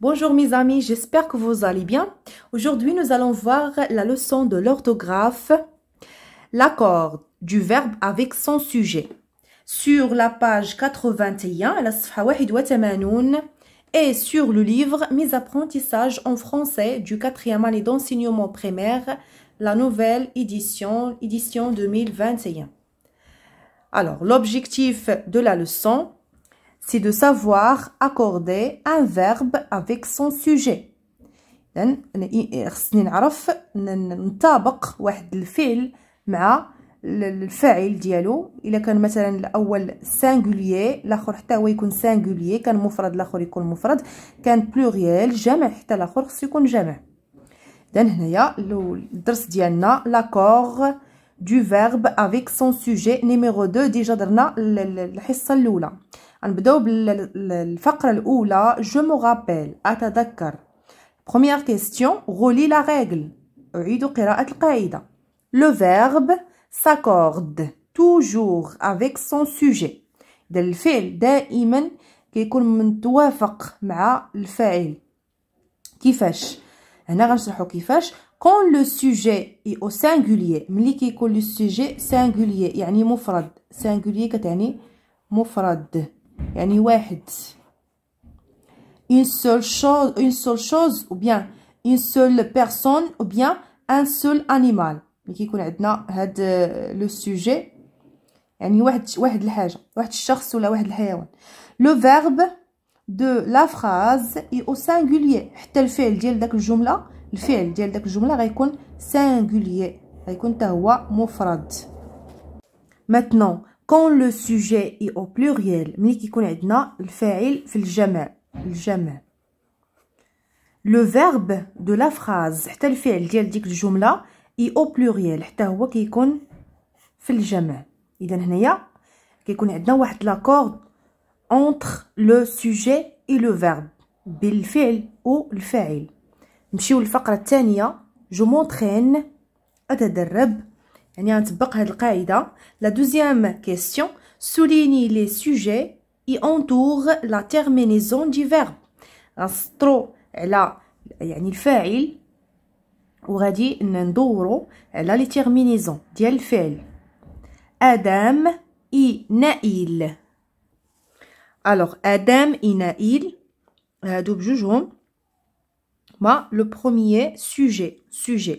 Bonjour mes amis, j'espère que vous allez bien. Aujourd'hui, nous allons voir la leçon de l'orthographe, l'accord du verbe avec son sujet. Sur la page 81, la et sur le livre Mes apprentissages en français du quatrième année d'enseignement primaire, la nouvelle édition, édition 2021. Alors, l'objectif de la leçon, c'est de savoir accorder un verbe avec son sujet إذن خصني نعرف نطابق واحد الفعل مع الفاعل ديالو الا كان مثلا الاول سانغوليي الاخر حتى هو يكون سانغوليي كان مفرد الاخر يكون مفرد كان بلوريال جمع حتى الاخر خصو يكون جمع اذن هنايا الدرس ديالنا لاكور دو فيرب افيك سون سوجي نيميرو 2 ديجا درنا الحصه الاولى غنبداو بالفقره الاولى جو مو اتذكر بروميير كيستيون غولي لا ريغل اعيد قراءه القاعده لو فيرب ساكورد توجور افيك سون سوجي اذا الفعل دائما كيكون متوافق مع الفاعل كيفاش هنا غنشرحو كيفاش كون لو سوجي اي او سينغوليي ملي كيكون لو سوجي سينغوليي يعني مفرد سينغوليي كتعني مفرد يعني واحد une seule chose ou bien une seule personne ou bien un seul animal ملي كيكون عندنا هاد لو سوجي يعني واحد واحد الحاجه واحد الشخص ولا واحد الحيوان لو فيرب دو لا فراز اي او سينغوليير حتى الفعل ديال داك الجمله الفعل ديال داك الجمله غيكون سينغوليير غيكون حتى هو مفرد maintenant كون لو سوجي اي او بلوريال ملي كيكون عندنا الفاعل في الجمع الجمع لو فيرب دو لا فراز حتى الفعل ديال ديك الجمله اي او بلوريال حتى هو كيكون في الجمع اذا هنايا كيكون عندنا واحد لاكورد اونتر لو سوجي اي لو فيرب بالفعل الفاعل نمشيو للفقره الثانيه جو مونترين اتدرب La deuxième question souligne les sujets et entoure la terminaison du verbe. Alors là, a le terminaison Adam et Nail. Alors Adam et Nail, double le premier sujet, sujet.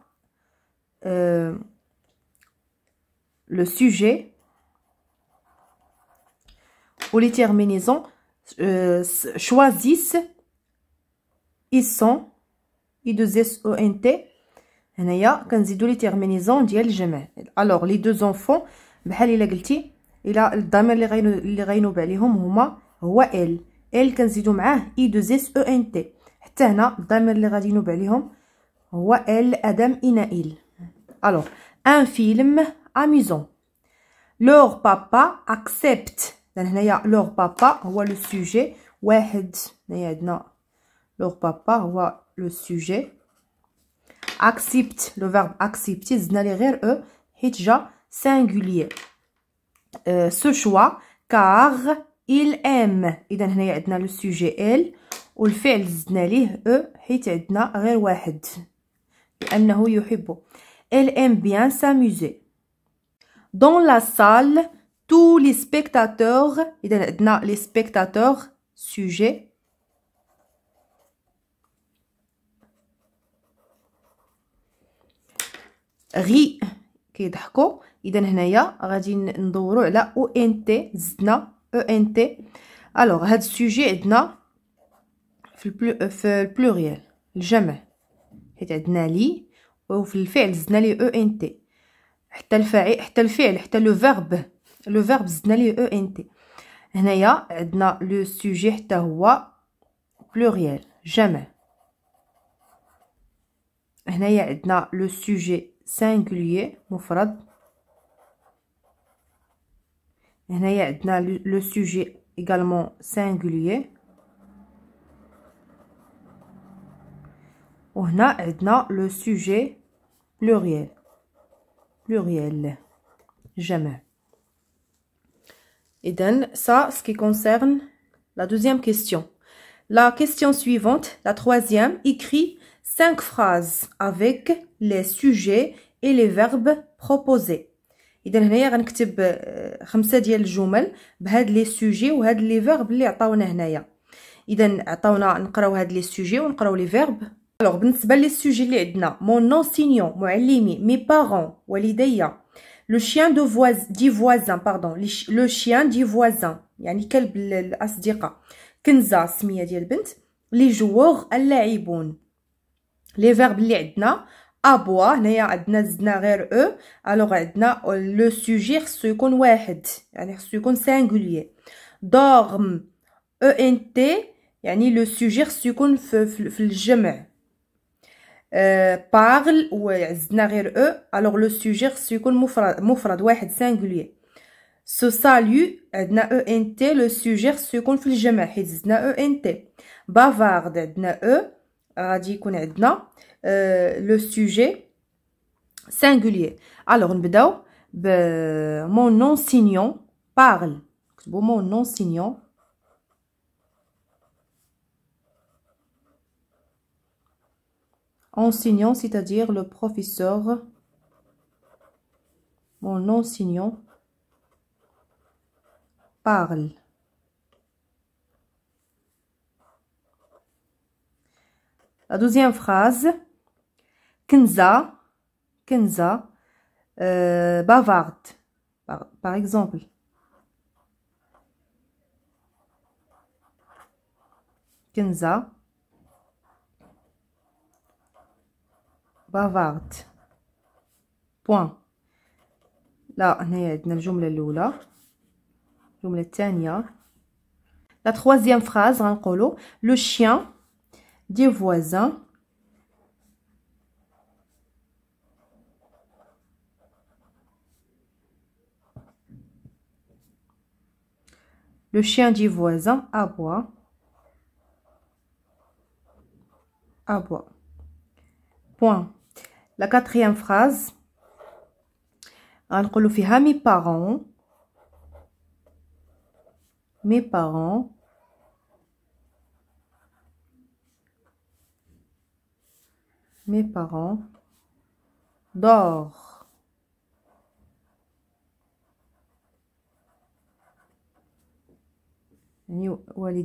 le sujet ou les terminaisons choisissent ils sont ils deux s o n t هنايا كنزيدو لي تيرمينيزون ديال الجمع الوغ لي دو زونفون بحال الا قلتي الا الضمير غينوب عليهم هما هو alors, un film amusant. Leur papa accepte. Leur papa, voit le sujet. Leur papa, voit le sujet. Accepte, le verbe accepter, euh, singulier. Euh, ce choix, car il aime. Le le sujet, Le il والفعل زدنا ليه Elle aime bien s'amuser. Dans la salle, tous les spectateurs, les spectateurs, e sujet, غي كيضحكوا اذا هنايا غادي ندورو على او ان تي زدنا او ان تي الوغ هاد السوجي عندنا في البلوريال الجمع حيت عندنا لي وفي الفعل زدنا ليه او ان تي حتى الفاعل حتى الفعل حتى لو فيرب لو فيرب زدنا ليه او ان تي هنايا عندنا لو سوجي حتى هو بلوريال جمع هنايا عندنا لو سوجي سينغوليي مفرد هنايا عندنا لو سوجي également singulier وهنا عندنا لو سوجي pluriel. Pluriel. Jamais. Et donc, ça, ce qui concerne la deuxième question. La question suivante, la troisième, écrit cinq phrases avec les sujets et les verbes proposés. اذا هنايا غنكتب خمسه ديال الجمل بهاد لي سوجي وهاد لي فيرب اللي عطاونا هنايا اذا عطاونا نقراو هاد لي سوجي ونقراو لي فيرب الوغ بالنسبه لي سوجي اللي عندنا مون انسينيون معلمي مي بارون والديا لو شيان دو فواز دي فوازان باردون لو شيان دي فوازان يعني كلب الاصدقاء كنزه سميه ديال البنت لي جوغ اللاعبون لي فيرب اللي عندنا ابوا هنايا عندنا زدنا غير او الوغ عندنا لو سوجي خصو يكون واحد يعني خصو يكون سانغوليير دورم او ان تي يعني لو سوجي خصو يكون في, في, في الجمع Euh, parle ou عندنا euh, e euh, alors le sujet reçu كل sujet singulier ce salut e le sujet reçu est sujet عندنا bavard عندنا e, e, e le sujet singulier alors نبداو mon enseignant parle bon mon enseignant enseignant, c'est-à-dire le professeur, mon enseignant, parle. La deuxième phrase, Kenza, Kenza, euh, bavarde, par, par exemple. Kenza, bavard بوان لا هنا عندنا الجمله الاولى الجمله الثانيه لا تخوازيام فراز غنقولو لو شيان دي فوازان Le chien du voisin aboie. Aboie. Point la quatrième phrase نقولوا mes parents mes parents mes parents d'or La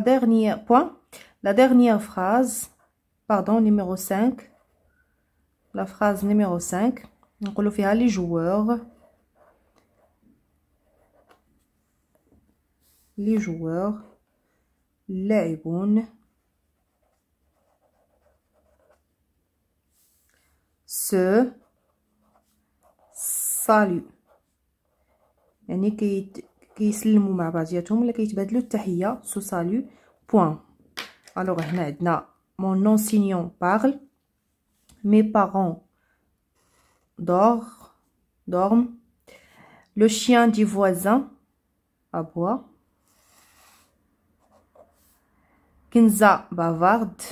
dernière point, la dernière phrase pardon numéro 5 la phrase numéro 5 نقولوا à les joueurs les joueurs les اللاعبون se saluent يعني كي كيسلموا مع بعضياتهم ولا كيتبادلوا التحيه سو سالو Alors, الوغ هنا عندنا mon enseignant parle, mes parents dorment, le chien du voisin aboie, Kinza bavarde,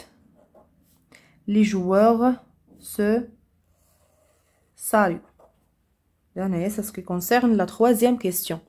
les joueurs se saluent. C'est ce qui concerne la troisième question.